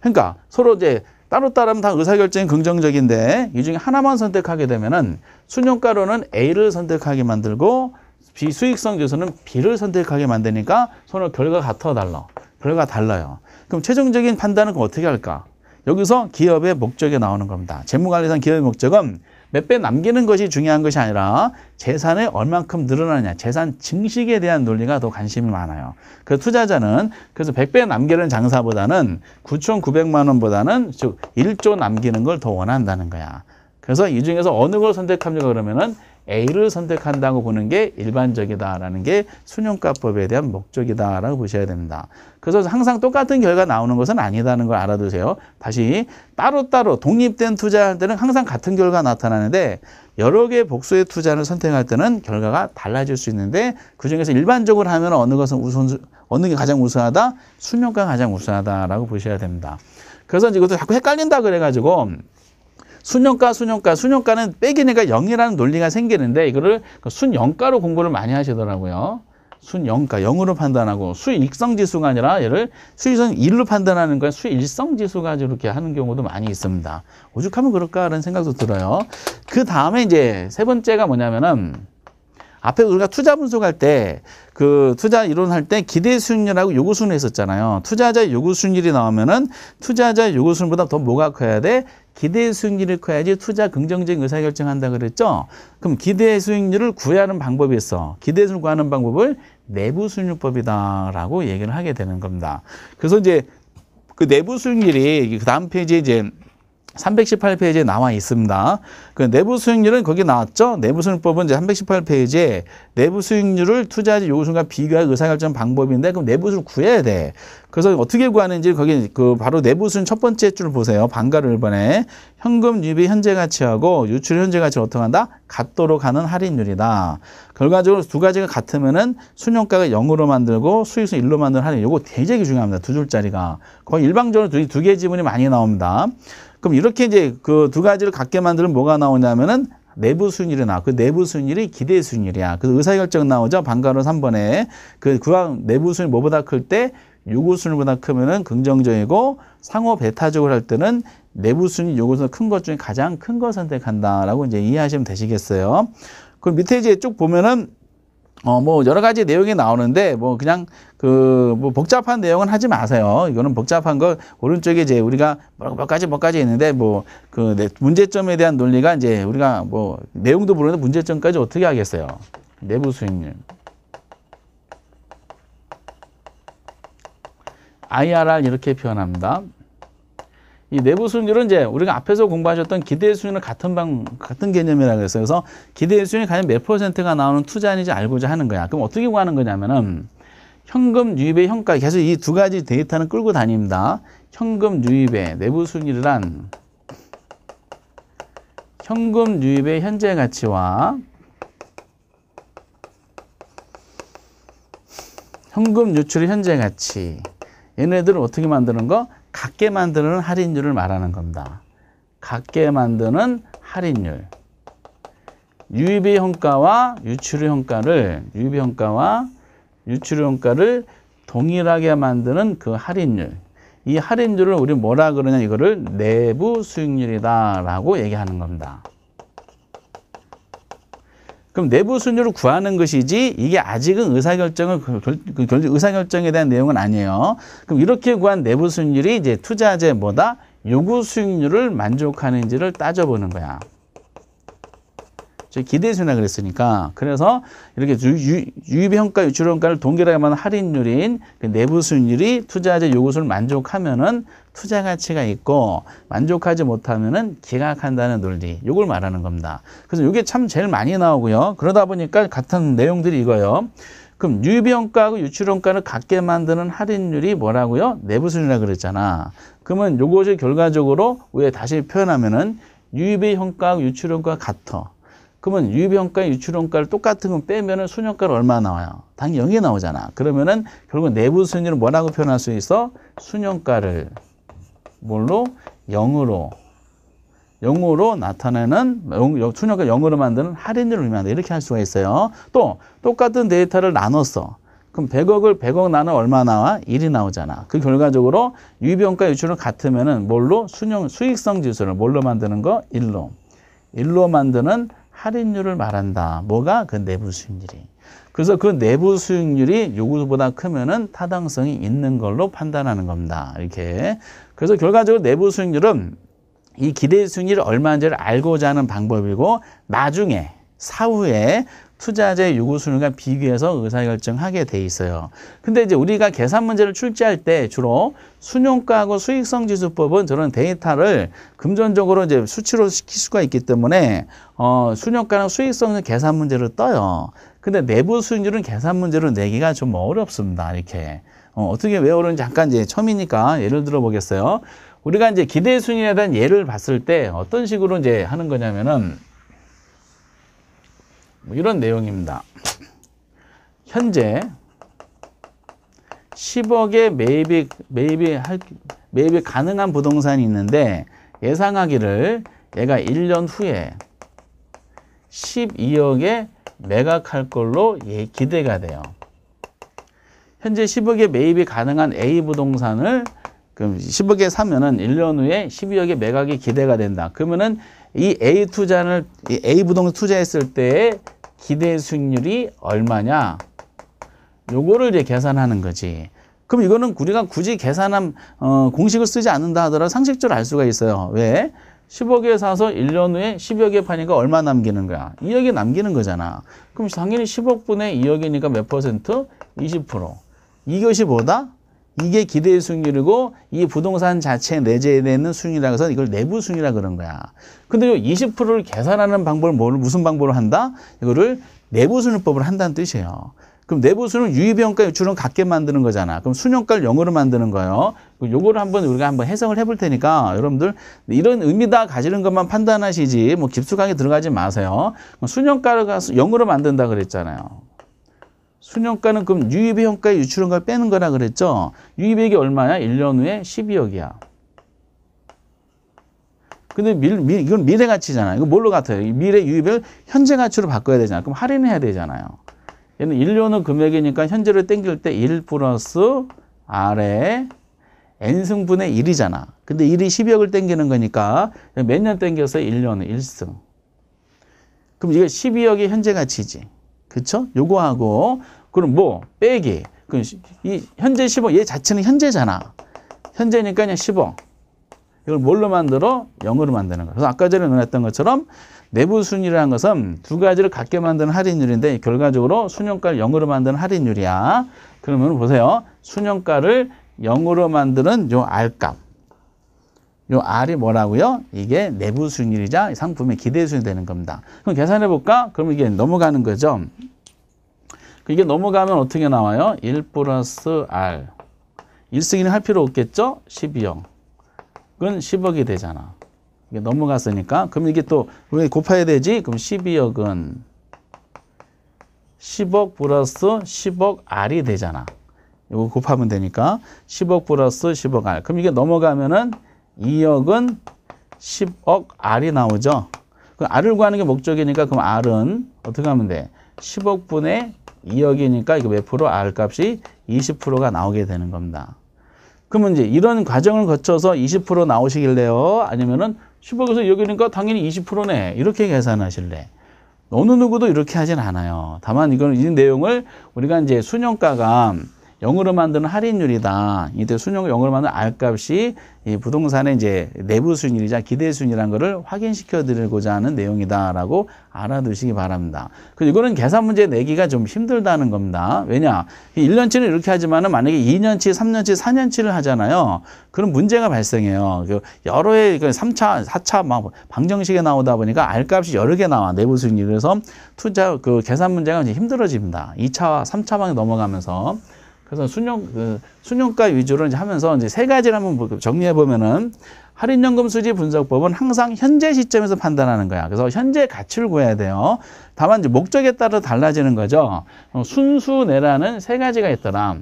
그러니까 서로 이제 따로 따르면 다 의사결정이 긍정적인데 이 중에 하나만 선택하게 되면은 순용가로는 A를 선택하게 만들고 비수익성 지수는 B를 선택하게 만드니까 서로 결과 같아 달라. 결과 달라요. 그럼 최종적인 판단은 어떻게 할까? 여기서 기업의 목적이 나오는 겁니다. 재무관리상 기업의 목적은 몇배 남기는 것이 중요한 것이 아니라 재산에 얼만큼 늘어나느냐, 재산 증식에 대한 논리가 더 관심이 많아요. 그 투자자는 그래서 100배 남기는 장사보다는 9,900만 원보다는 즉 1조 남기는 걸 더 원한다는 거야. 그래서 이 중에서 어느 걸 선택합니까? 그러면은 A를 선택한다고 보는 게 일반적이다라는 게수능가법에 대한 목적이다라고 보셔야 됩니다. 그래서 항상 똑같은 결과 나오는 것은 아니다는 걸 알아두세요. 다시 따로따로 독립된 투자할 때는 항상 같은 결과 나타나는데 여러 개의 복수의 투자를 선택할 때는 결과가 달라질 수 있는데 그중에서 일반적으로 하면 어느 것은 우선 어느 게 가장 우선하다 수능과 가장 우선하다라고 보셔야 됩니다. 그래서 이것도 자꾸 헷갈린다 그래가지고 순영가, 순영가, 순영가는 빼기니까 0이라는 논리가 생기는데 이거를 그 순영가로 공부를 많이 하시더라고요. 순영가, 0으로 판단하고 수익성지수가 아니라 얘를 수익성 1로 판단하는 거야 수익성지수가 이렇게 하는 경우도 많이 있습니다. 오죽하면 그럴까라는 생각도 들어요. 그 다음에 이제 세 번째가 뭐냐면은 앞에 우리가 투자 분석할 때 그 투자 이론할 때 기대 수익률하고 요구 수익률 했었잖아요. 투자자 요구 수익률이 나오면은 투자자 요구 수익률보다 더 뭐가 커야 돼? 기대 수익률이 커야지 투자 긍정적인 의사결정한다 그랬죠. 그럼 기대 수익률을 구하는 방법이 있어. 기대 수익률 구하는 방법을 내부 수익률법이다라고 얘기를 하게 되는 겁니다. 그래서 이제 그 내부 수익률이 그 다음 페이지에 이제 318페이지에 나와 있습니다. 그 내부 수익률은 거기 나왔죠. 내부 수익법은 률 이제 318페이지에 내부 수익률을 투자지 요구순과 비교할 의사결정 방법인데 그럼 내부 수를 구해야 돼. 그래서 어떻게 구하는지 거기 그 바로 내부 수익 첫 번째 줄 보세요. 반가를 1번에 현금 유비 현재 가치하고 유출 현재 가치를 어떻게 한다? 같도록 하는 할인율이다. 결과적으로 두 가지가 같으면은 순용가가 0으로 만들고 수익수 1로 만드는 할인. 요거 굉장히 중요합니다. 두 줄짜리가. 거의 일방적으로 두 개 지문이 많이 나옵니다. 그럼 이렇게 이제 그 두 가지를 갖게 만드는 뭐가 나오냐면은 내부 순위로 나와. 그 내부 순위를 기대 순위야. 그래서 의사결정 나오죠. 방가로 3번에. 그 구항 내부 순위 뭐보다 클 때 요구 순위보다 크면은 긍정적이고 상호 배타적으로 할 때는 내부 순위 요구 순위 큰 것 중에 가장 큰 거 선택한다라고 이제 이해하시면 되시겠어요. 그 밑에 이제 쭉 보면은 어, 뭐, 여러 가지 내용이 나오는데, 뭐, 그냥, 그, 뭐, 복잡한 내용은 하지 마세요. 이거는 복잡한 거, 오른쪽에 이제 우리가 뭐, 몇 가지, 몇 가지 있는데, 뭐, 그, 문제점에 대한 논리가 이제 우리가 뭐, 내용도 모르는데 문제점까지 어떻게 하겠어요? 내부 수익률. IRR 이렇게 표현합니다. 이 내부 순율은 이제 우리가 앞에서 공부하셨던 기대 수준을 같은 방 같은 개념이라고 했어요. 그래서 기대 수준이 과연 몇 퍼센트가 나오는 투자인지 알고자 하는 거야. 그럼 어떻게 구하는 거냐면은 현금 유입의 현가 계속 이 두 가지 데이터는 끌고 다닙니다. 현금 유입의 내부 순율이란 현금 유입의 현재 가치와 현금 유출의 현재 가치 얘네들을 어떻게 만드는 거? 갖게 만드는 할인율을 말하는 겁니다. 갖게 만드는 할인율. 유입의 형가와 유출의 형가를 유입의 형가와 유출의 형가를 동일하게 만드는 그 할인율. 이 할인율을 우리 뭐라 그러냐 이거를 내부 수익률이다라고 얘기하는 겁니다. 그럼 내부 순위로 구하는 것이지 이게 아직은 의사결정을 그 그 의사결정에 대한 내용은 아니에요. 그럼 이렇게 구한 내부 순율이 이제 투자재 보다 요구 수익률을 만족하는지를 따져보는 거야. 저희 기대수나 그랬으니까 그래서 이렇게 유 유, 유입형가 유출평가를 동결하면 할인율인 그 내부 수익률이 투자자 요구수를 만족하면은 투자 가치가 있고 만족하지 못하면은 기각한다는 논리 요걸 말하는 겁니다. 그래서 이게 참 제일 많이 나오고요. 그러다 보니까 같은 내용들이 이거요. 예 그럼 유입형가하고 유출원가를 같게 만드는 할인율이 뭐라고요? 내부순이라 그랬잖아. 그러면 요것을 결과적으로 왜 다시 표현하면은 유입의 형과하 유출원가가 같아. 그러면 유입비가 유출원가를 똑같은 건 빼면은 순영가를 얼마 나와요? 당연히 영이 나오잖아. 그러면은 결국 내부 순위를 뭐라고 표현할 수 있어? 순영가를 뭘로? 영으로 영으로 나타내는 영, 순영가 영으로 만드는 할인율을 의미한다. 이렇게 할 수가 있어요. 또 똑같은 데이터를 나눴어. 그럼 100억을 100억 나눠 얼마 나와? 1이 나오잖아. 그 결과적으로 유입용가 유출은 같으면은 뭘로? 순영 수익성 지수를 뭘로 만드는 거? 1로. 1로 만드는 할인율을 말한다. 뭐가? 그 내부 수익률이. 그래서 그 내부 수익률이 요구보다 크면은 타당성이 있는 걸로 판단하는 겁니다. 이렇게. 그래서 결과적으로 내부 수익률은 이 기대 수익률이 얼마인지를 알고자 하는 방법이고 나중에 사후에 투자자의 요구 수준과 비교해서 의사결정하게 돼 있어요. 근데 이제 우리가 계산 문제를 출제할 때 주로 순용가하고 수익성 지수법은 저런 데이터를 금전적으로 이제 수치로 시킬 수가 있기 때문에 어, 순용가랑 수익성은 계산 문제로 떠요. 근데 내부 수익률은 계산 문제로 내기가 좀 어렵습니다. 이렇게. 어, 어떻게 외우는지 잠깐 이제 처음이니까 예를 들어 보겠어요. 우리가 이제 기대 수익에 대한 예를 봤을 때 어떤 식으로 이제 하는 거냐면은 뭐 이런 내용입니다. 현재 10억의 매입이 매입이 할, 매입이 가능한 부동산이 있는데 예상하기를 얘가 1년 후에 12억에 매각할 걸로 예, 기대가 돼요. 현재 10억에 매입이 가능한 A 부동산을 그럼 10억에 사면은 1년 후에 12억에 매각이 기대가 된다. 그러면은 이 A 투자를 이 A 부동산 투자했을 때의 기대 수익률이 얼마냐 요거를 이제 계산하는 거지. 그럼 이거는 우리가 굳이 계산한 어, 공식을 쓰지 않는다 하더라도 상식적으로 알 수가 있어요. 왜? 10억에 사서 1년 후에 1 0억에 파니까 얼마 남기는 거야? 2억이 남기는 거잖아. 그럼 당연히 10억분의 2억이니까 몇 퍼센트? 20%. 이것이 뭐다? 이게 기대의 수익률이고 이 부동산 자체 내재되는 수익률이라 해서 이걸 내부 수익이라 그런 거야. 근데 요 20%를 계산하는 방법을 뭘, 무슨 방법으로 한다? 이거를 내부 수익률법을 한다는 뜻이에요. 그럼 내부수는 유입형과 유출은 같게 만드는 거잖아. 그럼 순형가를 영으로 만드는 거예요. 요거를 한번 우리가 한번 해석을 해 볼 테니까 여러분들 이런 의미다 가지는 것만 판단하시지 뭐 깊숙하게 들어가지 마세요. 순형가를 영으로 만든다 그랬잖아요. 수년가는 그럼 유입의 형가에 유출원가를 빼는 거라 그랬죠. 유입액이 얼마야? 1년 후에 12억이야. 근데 미, 미, 이건 미래 가치잖아요. 이거 뭘로 같아요? 미래 유입을 현재 가치로 바꿔야 되잖아요. 그럼 할인해야 되잖아요. 얘는 1년 후 금액이니까 현재를 땡길 때 1 플러스 아래 n승분의 1이잖아. 근데 1이 12억을 땡기는 거니까 몇 년 땡겨서 1년 후 1승. 그럼 이게 12억이 현재 가치지. 그렇죠? 요거하고 그럼 뭐 빼기. 그 이 현재 10억 얘 자체는 현재잖아. 현재니까 그냥 10억. 이걸 뭘로 만들어? 0으로 만드는 거예요. 그래서 아까 전에 논했던 것처럼 내부 순위라는 것은 두 가지를 갖게 만드는 할인율인데 결과적으로 순형가를 0으로 만드는 할인율이야. 그러면 보세요. 순형가를 0으로 만드는 요 R값. 요 R이 뭐라고요? 이게 내부 수익률이자 상품의 기대 수익이 되는 겁니다. 그럼 계산해 볼까? 그럼 이게 넘어가는 거죠. 이게 넘어가면 어떻게 나와요? 1 플러스 R. 1승인할 필요 없겠죠? 12억. 그건 10억이 되잖아. 이게 넘어갔으니까. 그럼 이게 또왜 곱해야 되지? 그럼 12억은 10억 플러스 10억 R이 되잖아. 이거 곱하면 되니까 10억 플러스 10억 R. 그럼 이게 넘어가면은 2억은 10억 R이 나오죠. 그 R을 구하는 게 목적이니까 그럼 R은 어떻게 하면 돼? 10억분의 2억이니까 이거 몇 프로? R 값이 20%가 나오게 되는 겁니다. 그러면 이제 이런 과정을 거쳐서 20% 나오시길래요? 아니면은 10억에서 2억이니까 당연히 20%네. 이렇게 계산하실래? 어느 누구도 이렇게 하진 않아요. 다만 이건 이 내용을 우리가 이제 수년가가 0으로 만드는 할인율이다. 이때 순영 0으로 만드는 R값이 이 부동산의 이제 내부 순이자 기대 순이라는 것을 확인시켜 드리고자 하는 내용이다라고 알아두시기 바랍니다. 그리고 이거는 계산 문제 내기가 좀 힘들다는 겁니다. 왜냐? 1년치는 이렇게 하지만은 만약에 2년치, 3년치, 4년치를 하잖아요. 그럼 문제가 발생해요. 그 여러 해 그 3차, 4차 막 방정식에 나오다 보니까 알값이 여러 개 나와. 내부 순이 그래서 투자 그 계산 문제가 이제 힘들어집니다. 2차, 3차방에 넘어가면서 그래서 순영 그 순영가 위주로 이제 하면서 이제 세 가지를 한번 정리해 보면은 할인연금 수지 분석법은 항상 현재 시점에서 판단하는 거야. 그래서 현재 가치를 구해야 돼요. 다만 이제 목적에 따라 달라지는 거죠. 어, 순수내라는 세 가지가 있더라.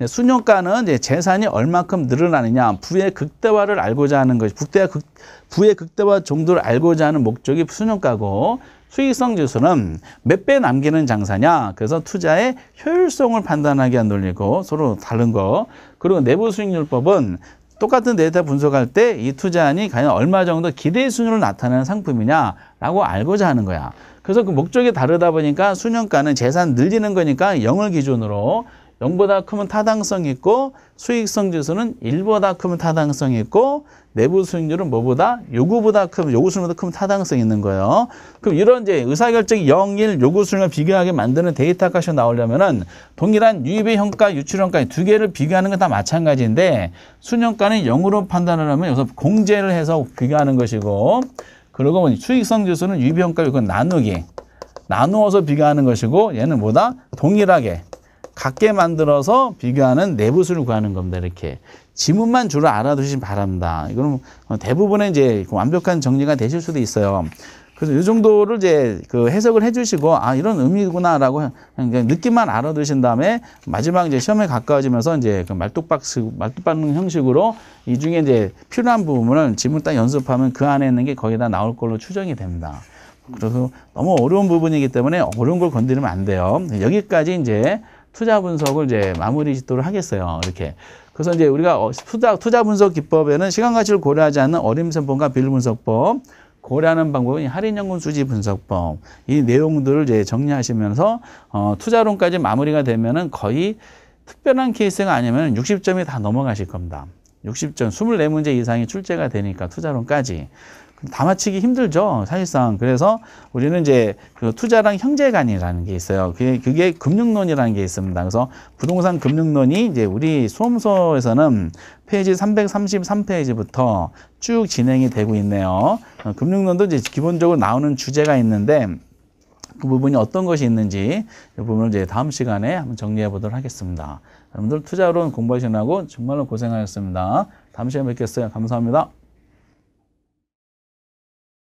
네, 수년가는 재산이 얼만큼 늘어나느냐 부의 극대화를 알고자 하는 것이 부대와 극, 부의 극대화 정도를 알고자 하는 목적이 수년가고 수익성 지수는 몇 배 남기는 장사냐 그래서 투자의 효율성을 판단하기위한 논리고 서로 다른 거 그리고 내부 수익률법은 똑같은 데이터 분석할 때 이 투자안이 과연 얼마 정도 기대 수준을 나타내는 상품이냐라고 알고자 하는 거야. 그래서 그 목적이 다르다 보니까 수년가는 재산 늘리는 거니까 영을 기준으로 0보다 크면 타당성 있고 수익성 지수는 1보다 크면 타당성 있고 내부 수익률은 뭐보다 요구보다 크면 요구 수익보다 크면 타당성 있는 거예요. 그럼 이런 이제 의사결정이 0, 1 요구 수익을 비교하게 만드는 데이터 값이 나오려면은 동일한 유입의 형과 유출형가지두 개를 비교하는 건 다 마찬가지인데 순형가는 0으로 판단을 하면 여기서 공제를 해서 비교하는 것이고 그리고 수익성 지수는 유입 형과 이건 나누기 나누어서 비교하는 것이고 얘는 뭐다 동일하게 같게 만들어서 비교하는 내부수를 구하는 겁니다. 이렇게. 지문만 주로 알아두시기 바랍니다. 이거는 어, 대부분의 이제 그 완벽한 정리가 되실 수도 있어요. 그래서 이 정도를 이제 그 해석을 해주시고 아 이런 의미구나라고 그냥 느낌만 알아두신 다음에 마지막 이제 시험에 가까워지면서 이제 그 말뚝박스 말뚝박는 형식으로 이 중에 이제 필요한 부분을 지문 딱 연습하면 그 안에 있는 게 거의 다 나올 걸로 추정이 됩니다. 그래서 너무 어려운 부분이기 때문에 어려운 걸 건드리면 안 돼요. 여기까지 이제 투자 분석을 이제 마무리 짓도록 하겠어요. 이렇게. 그래서 이제 우리가 어, 투자, 투자 분석 기법에는 시간 가치를 고려하지 않는 어림셈법과 비율 분석법, 고려하는 방법은 할인연금 수지 분석법 이 내용들을 이제 정리하시면서 어, 투자론까지 마무리가 되면은 거의 특별한 케이스가 아니면 60점이 다 넘어가실 겁니다. 60점, 24문제 이상이 출제가 되니까 투자론까지. 다 맞추기 힘들죠. 사실상 그래서 우리는 이제 그 투자랑 형제간이라는 게 있어요. 그게, 그게 금융론이라는 게 있습니다. 그래서 부동산 금융론이 이제 우리 수험소에서는 페이지 333페이지부터 쭉 진행이 되고 있네요. 금융론도 이제 기본적으로 나오는 주제가 있는데 그 부분이 어떤 것이 있는지 이 부분을 이제 다음 시간에 한번 정리해 보도록 하겠습니다. 여러분들 투자론 공부하시느라고 정말로 고생하셨습니다. 다음 시간에 뵙겠어요. 감사합니다.